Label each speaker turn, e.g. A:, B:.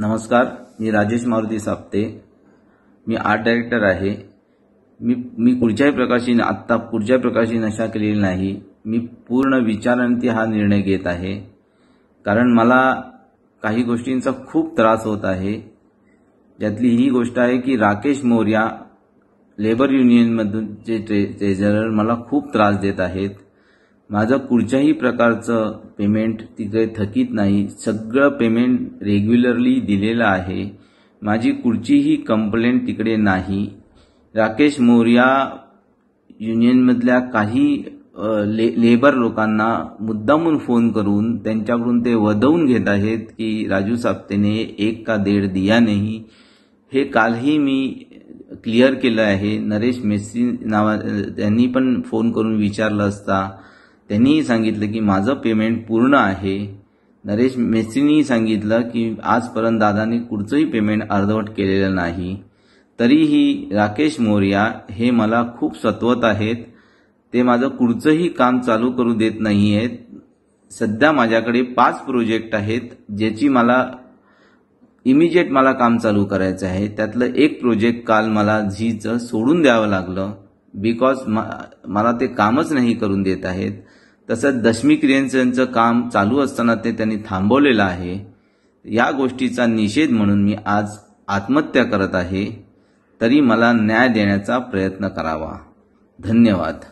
A: नमस्कार मी राजेश मारुती साप्ते मी आर्ट डायरेक्टर आहे मी मी कुठच्याही प्रकारची आत्ता कुठच्याही प्रकारची नशा केलेली नाही मी पूर्ण विचारांती हा निर्णय घेत आहे कारण मला काही गोष्टींचा खूप त्रास होत आहे यातली ही गोष्ट आहे की राकेश मोर्या लेबर युनियनमधून जे ट्रे ट्रेझरर मला खूप त्रास देत आहेत माझं कुठच्याही प्रकारचं पेमेंट तिकडे थकीत नाही सगळं पेमेंट रेग्युलरली दिलेलं आहे माझी कुठचीही कंप्लेंट तिकडे नाही राकेश मोर्या युनियनमधल्या काही ले लेबर लोकांना मुद्दामून फोन करून त्यांच्याकडून ते वधवून घेत आहेत की राजू साप्तेने एक का देड दिया नाही हे कालही मी क्लिअर केलं आहे नरेश मेस्सी नावा त्यांनी पण फोन करून विचारलं असता त्यांनीही सांगितलं की माझं पेमेंट पूर्ण आहे नरेश मेस्त्रीनीही सांगितलं की आजपर्यंत दादांनी कुठचंही पेमेंट अर्धवट केलेलं नाही तरीही राकेश मोर्या हे मला खूप सत्वत आहेत ते माझं कुठचंही काम चालू करू देत नाही आहेत सध्या माझ्याकडे पाच प्रोजेक्ट आहेत ज्याची मला इमिजिएट मला काम चालू करायचं आहे त्यातलं एक प्रोजेक्ट काल मला झीचं सोडून द्यावं लागलं बिकॉज मला ते कामच नाही करून देत आहेत तसंच दशमी क्रियांचं काम चालू असताना ते त्यांनी थांबवलेलं आहे या गोष्टीचा निषेध म्हणून मी आज आत्महत्या करत आहे तरी मला न्याय देण्याचा प्रयत्न करावा धन्यवाद